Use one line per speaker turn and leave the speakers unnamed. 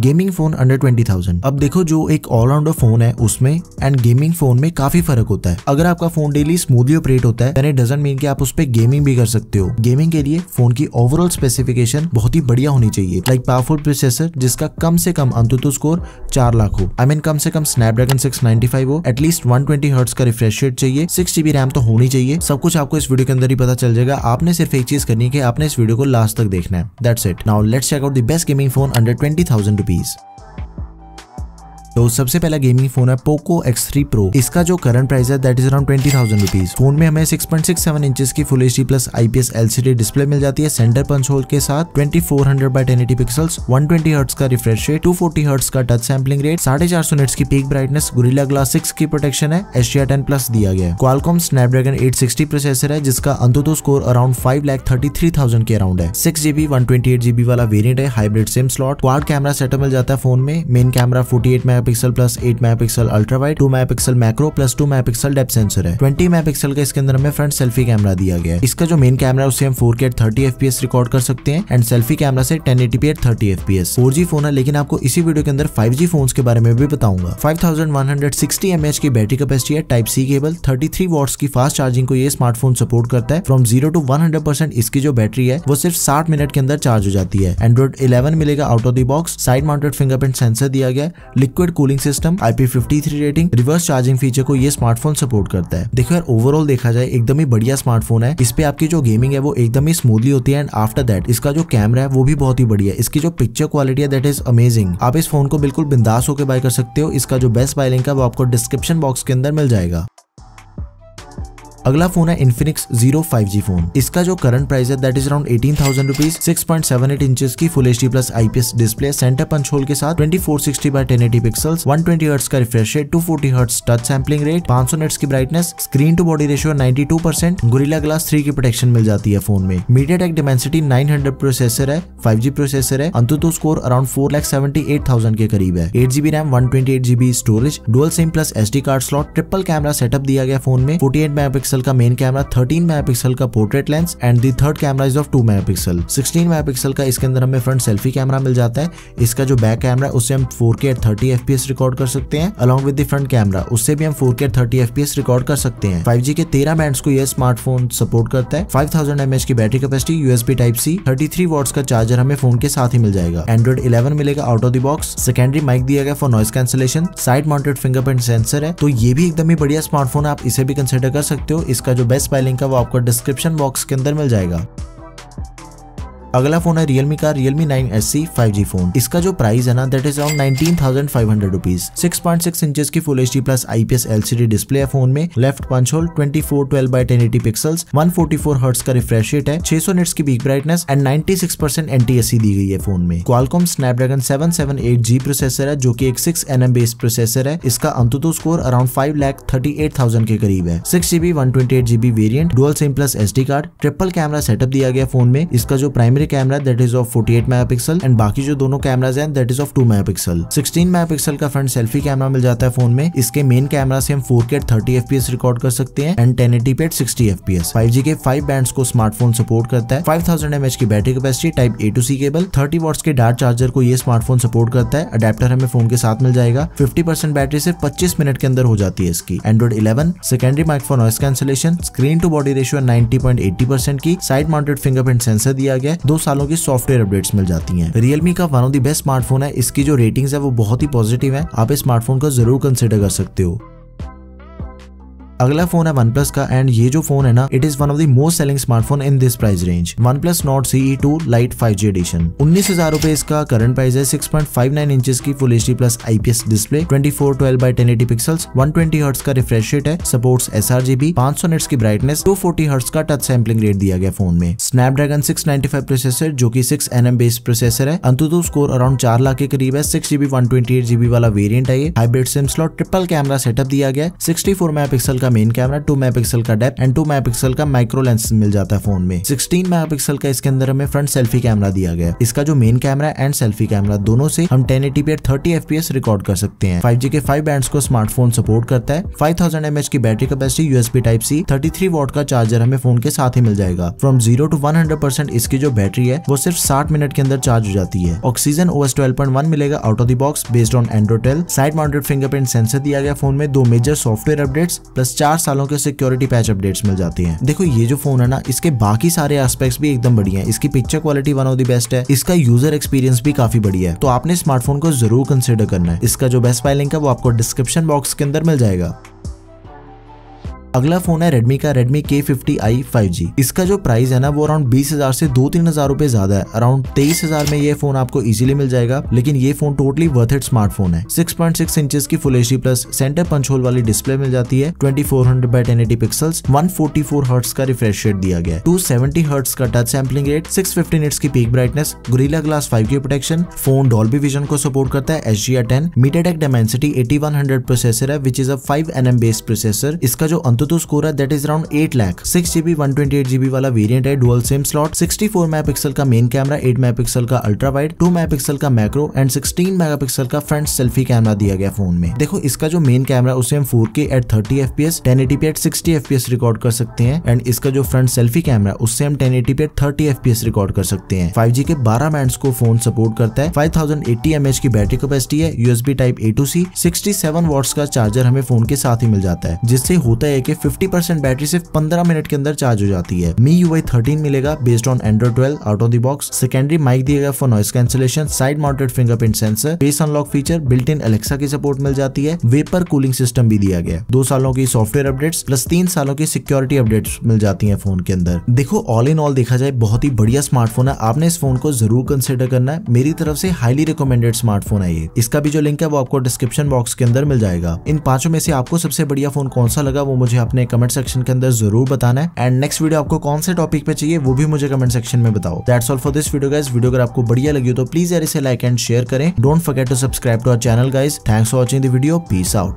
Gaming phone under twenty thousand अब देखो जो एक ऑलराउंडर फोन है उसमें एंड गेमिंग फोन में काफी फर्क होता है अगर आपका फोन डेली स्मूथली ऑपरेट होता है देन डजेंट मीन कि आप उस पर गेमिंग भी कर सकते हो गेमिंग के लिए फोन की ओवरऑल स्पेसिफिकेशन बहुत ही बढ़िया होनी चाहिए लाइक पावरफुल प्रोसेसर जिसका कम से कम अंतुतु स्कोर चार लाख हो आई मीन कम से कम स्नैपड्रैगन सिक्स नाइनटी फाइव हो एटलीस्ट वन ट्वेंटी हर्ट्स का रिफ्रेश रेट चाहिए सिक्स जीबी रैम तो होनी चाहिए सब कुछ आपको इस वीडियो के अंदर ही पता चल जाएगा आपने सिर्फ एक चीज करनी है कि आपने इस वीडियो को लास्ट तक देखना है that's it now let's check out the best gaming phone under twenty thousand babies. तो सबसे पहला गेमिंग फोन है पोको एक्स थ्री प्रो इसका जो करंट प्राइस है that is around twenty thousand rupees phone में हमें six point six seven inch की full H D plus IPS LCD display मिल जाती है सेंटर पंच होल के साथ twenty four hundred by ten eighty pixels one twenty hertz का refresh rate two forty hertz का touch sampling rate साढ़े चार सौ नेट्स की peak brightness Gorilla Glass six की प्रोटेक्शन है एशिया टेन प्लस दिया गया है Qualcomm Snapdragon eight sixty processor है जिसका AnTuTu score around five lakh thirty three thousand के अराउंड है six GB one twenty eight GB वाला वेरियंट है hybrid SIM slot quad camera setup मिल जाता है फोन में main camera forty eight mega megapixel plus eight megapixel ultra wide two megapixel macro plus two megapixel depth sensor है twenty megapixel का इसके अंदर हमें फ्रंट सेल्फी कैमरा दिया गया है इसका जो मेन कैमरा उसे हम फोर के थर्टी एफपीएस रिकॉर्ड कर सकते हैं एंड सेल्फी कैमरा से ten eighty P at thirty FPS four G phone है लेकिन आपको इसी वीडियो के अंदर फाइव जी फोन के बारे में भी बताऊंगा five thousand one hundred sixty M की बैटरी कपेसिटी है type C cable thirty three watts की फास्ट चार्जिंग को ये स्मार्टफोन सपोर्ट करता है from zero to one hundred percent इसकी जो बैटरी है वो सिर्फ साठ मिनट के अंदर चार्ज हो जाती है एंड्रॉइड इलेवन मिलेगा out of the box side mounted fingerprint sensor दिया गया liquid cooling system three rating reverse charging feature को ये स्मार्टफोन सपोर्ट करता है देखो यार ओवरऑल देखा जाए एकदम ही बढ़िया स्मार्टफोन है इस पे आपकी जो गेमिंग है वो एकदम ही स्मूथली होती है एंड आफ्टर दैट इसका जो कैमरा है वो भी बहुत ही बढ़िया है इसकी जो पिक्चर क्वालिटी है दैट इज अमेजिंग आप इस फोन को बिल्कुल बिंदास होकर बाय कर सकते हो इसका जो बेस्ट बाय लिंक है वो आपको डिस्क्रिप्शन बॉक्स के अंदर मिल जाएगा अगला फोन है Infinix zero five G phone इसका जो करंट प्राइस है that is around eighteen thousand rupees six point seven eight inch की full H D plus IPS display centre punch hole के साथ twenty four sixty by ten eighty pixel one twenty hertz का refresh rate two forty hertz touch sampling rate पांच सौ nets की brightness screen to body ratio ninety two percent Gorilla glass three की protection मिल जाती है phone में MediaTek Dimensity nine hundred processor है फाइव जी प्रोसेसर है तो score around four lakh seventy eight thousand के करीब है eight GB RAM one twenty eight GB storage dual SIM plus S D card slot triple camera setup दिया गया phone में forty eight mega pixel megapixel का main camera 13 megapixel का portrait lens and the third camera is of 2 megapixel 16 megapixel का इसके अंदर हमें front selfie camera मिल जाता है इसका जो बैक कैमरा है उससे हम 4K के एट थर्टी रिकॉर्ड कर सकते हैं अलॉन्ग विद फ्रंट कैमरा उससे भी हम 4K के एट थर्टी रिकॉर्ड कर सकते हैं 5G के 13 बैंड को यह स्मार्टफोन सपोर्ट करता है 5000 थाउजेंड की battery capacity USB type C 33 three का चार्जर हमें फोन के साथ ही मिल जाएगा एंड्रॉइड 11 मिलेगा out of the box secondary mic दिया गया for noise cancellation side mounted fingerprint sensor है तो ये भी एकदम ही बढ़िया स्मार्टफोन है आप इसे भी कंसिडर कर सकते हो इसका जो बेस्ट बाय लिंक है वो आपको डिस्क्रिप्शन बॉक्स के अंदर मिल जाएगा अगला फोन है रियलमी का Realme nine S C five G phone इसका जो प्राइस है ना that is around nineteen thousand five hundred rupees six point six inch की full H D plus IPS LCD display है फोन में left punch hole twenty four twelve by ten eighty pixel one forty four hertz का refresh rate है छह सौ nets की peak brightness and ninety six percent NTSC दी गई है फोन में Qualcomm Snapdragon seven seven eight G processor है जो की एक six N M base processor है इसका AnTuTu score around five lakh thirty eight thousand के करीब है six GB one twenty eight GB variant dual SIM plus S D card triple camera setup दिया गया फोन में इसका जो primary camera that is of forty mega megapixel and बाकी जो दोनों कैमराज हैं that is of 2 megapixel 16 megapixel का फ्रंट सेल्फी कैमरा मिल जाता है फोन में इसके मेन कैमरा से हम thirty F P S record कर सकते हैं and ten F P S five G के फाइव बैंड को स्मार्टफोन सपोर्ट करता है फाइव एम एच की battery capacity type A to C cable thirty watts के डार्ट चार्जर को ये स्मार्टफोन सपोर्ट करता है अडेप्टर हमें फोन के साथ मिल जाएगा फिफ्टी परसेंट बैटरी सिर्फ पच्चीस मिनट के अंदर हो जाती है इसकी Android eleven secondary microphone noise cancellation screen to body ratio point percent की साइड माउंटेड फिंगरप्रिंट सेंसर दिया गया दो सालों की सॉफ्टवेयर अपडेट्स मिल जाती हैं। रियलमी का one of the best smartphone है इसकी जो रेटिंग्स है वो बहुत ही पॉजिटिव है आप इस स्मार्टफोन को जरूर कंसिडर कर सकते हो अगला फोन है वन प्लस का एंड ये जो फोन है ना it is one of the most selling smartphone in this price range OnePlus Nord CE two lite five G edition उन्नीस हजार रुपए इसका करंट प्राइस है six point five nine inch की full H plus IPS display twenty four twelve by ten eighty pixels one twenty hertz का refresh rate है supports S R B पांच सौ नेट्स की ब्राइटनेस टू फोर्टी हर्ट्स का touch sampling rate दिया गया phone में Snapdragon six ninety five processor जो की six N M based processor है अंतुतु स्कोर अराउंड चार लाख के करीब है six GB one twenty eight GB वाला वेरियंट है ये hybrid SIM slot triple camera setup दिया गया सिक्सटी फोर मेगा पिक्सल का का मेन कैमरा टू मेगापिक्सल का डेप एंड टू पिक्सल का माइक्रो लेंस मिल जाता है फोन में सिक्सटीन मेगा का इसके अंदर हमें फ्रंट सेल्फी कैमरा दिया गया इसका जो main camera and selfie camera दोनों से हम टेन एटी पे थर्टी एफ रिकॉर्ड कर सकते हैं फाइव के फाइव बैंड को स्मार्टफोन सपोर्ट करता है फाइव थाउजेंड की battery capacity USB type C thirty three watt का चार्जर हमें फोन के साथ ही मिल जाएगा from zero to one hundred percent इसकी जो बैटरी है वो सिर्फ साठ मिनट के अंदर चार्ज हो जाती है oxygen OS twelve point one मिलेगा out of the box based on Android twelve side mounted fingerprint sensor दिया गया फोन में दो मेजर सॉफ्टवेयर अपडेट्स प्लस चार सालों के सिक्योरिटी पैच अपडेट्स मिल जाती है देखो ये जो फोन है ना इसके बाकी सारे एस्पेक्ट्स भी एकदम बढ़िया है इसकी picture quality one of the best है इसका यूजर एक्सपीरियंस भी काफी बढ़िया है तो आपने स्मार्टफोन को जरूर कंसिडर करना है इसका जो बेस्ट पाइलिंग है वो आपको डिस्क्रिप्शन बॉक्स के अंदर मिल जाएगा अगला फोन है रेडमी का रेडमी के फिफ्टी आई फाइव जी इसका जो प्राइस है ना वो अराउंड बीस हजार से दो तीन हजार रूपए ज्यादा है अराउंड तेईस हजार में ये फोन आपको इजीली मिल जाएगा लेकिन ये phone totally worth it smartphone है सिक्स पॉइंट सिक्स इंचेस की फुल एसी प्लस सेंटर पंच होल वाली डिस्प्ले मिल जाती है twenty four hundred by ten eighty pixel one forty four hertz का रिफ्रेश रेट दिया गया टू सेवेंटी हर्ट्स का touch sampling rate six fifty nits की peak brightness gorilla glass five की protection phone Dolby vision को support करता है H D are ten MediaTek Dimensity eighty one hundred processor है which is a five N M based processor इसका जो अंतु ब्लूटूथ तो स्कोर है that is around eight lakh six GB one twenty eight GB वाला वेरियंट है dual SIM slot sixty four mega का मेन कैमरा एट मेगा का अल्ट्रा वाइड टू मेगा का मैक्रो एंड सिक्सटीन मेगा का फ्रंट सेल्फी कैमरा दिया गया phone में देखो इसका जो मेन कैमरा उसे हम four K at thirty F P S ten eighty P at sixty F P S record कर सकते हैं एंड इसका जो फ्रंट सेल्फी कैमरा उससे हम ten eighty P at thirty F P S record कर सकते हैं फाइव जी के बारह बैंड को फोन सपोर्ट करता है five thousand eighty M H की बैटरी कैपेसिटी है USB type A to C sixty seven watts का चार्जर हमें फोन के साथ ही मिल जाता है जिससे होता है कि फिफ्टी परसेंट बैटरी सिर्फ पंद्रह मिनट के अंदर चार्ज हो जाती है मी यू थर्टीन मिलेगा based on Android twelve out of the box secondary mic दिया गया for noise cancellation side mounted fingerprint sensor face unlock feature built in Alexa की सपोर्ट मिल जाती है वेपर कूलिंग सिस्टम भी दिया गया दो सालों की सॉफ्टवेयर अपडेट्स प्लस तीन सालों की सिक्योरिटी अपडेट्स मिल जाती है फोन के अंदर देखो ऑल इन ऑल देखा जाए बहुत ही बढ़िया स्मार्टफोन है आपने इस फोन को जरूर कंसिडर करना है मेरी तरफ से हाईली रिकमेंडेड स्मार्टफोन है ये इसका भी जो लिंक है वो आपको डिस्क्रिप्शन बॉक्स के अंदर मिल जाएगा इन पांचों में से आपको सबसे बढ़िया फोन कौन सा लगा वो मुझे मुझे अपने कमेंट सेक्शन के अंदर जरूर बताना है एंड नेक्स्ट वीडियो आपको कौन से टॉपिक पे चाहिए वो भी मुझे कमेंट सेक्शन में बताओ that's all for this video guys video अगर आपको बढ़िया लगी हो तो प्लीज यार इसे लाइक एंड शेयर करें don't forget to subscribe to our channel guys thanks for watching the video peace out